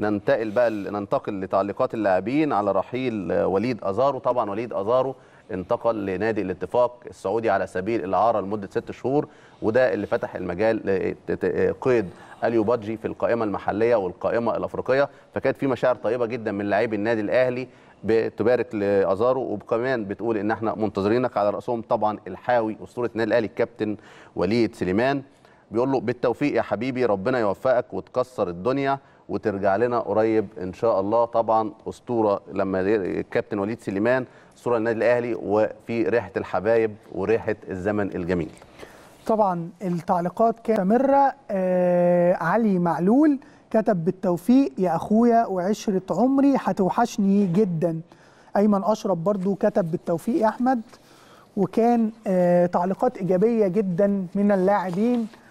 ننتقل بقى ننتقل لتعليقات اللاعبين على رحيل وليد ازارو طبعا وليد ازارو انتقل لنادي الاتفاق السعودي على سبيل الاعاره لمده ست شهور وده اللي فتح المجال لقيد اليو بادجي في القائمه المحليه والقائمه الافريقيه فكانت في مشاعر طيبه جدا من لاعبي النادي الاهلي بتبارك لازارو وكمان بتقول ان احنا منتظرينك على راسهم طبعا الحاوي اسطوره النادي الاهلي الكابتن وليد سليمان بيقول له بالتوفيق يا حبيبي ربنا يوفقك وتكسر الدنيا وترجع لنا قريب ان شاء الله طبعا اسطوره لما الكابتن وليد سليمان اسطوره النادي الاهلي وفي ريحه الحبايب وريحه الزمن الجميل طبعا التعليقات كانت مستمره آه علي معلول كتب بالتوفيق يا اخويا وعشره عمري هتوحشني جدا ايمن اشرف برضو كتب بالتوفيق يا احمد وكان آه تعليقات ايجابيه جدا من اللاعبين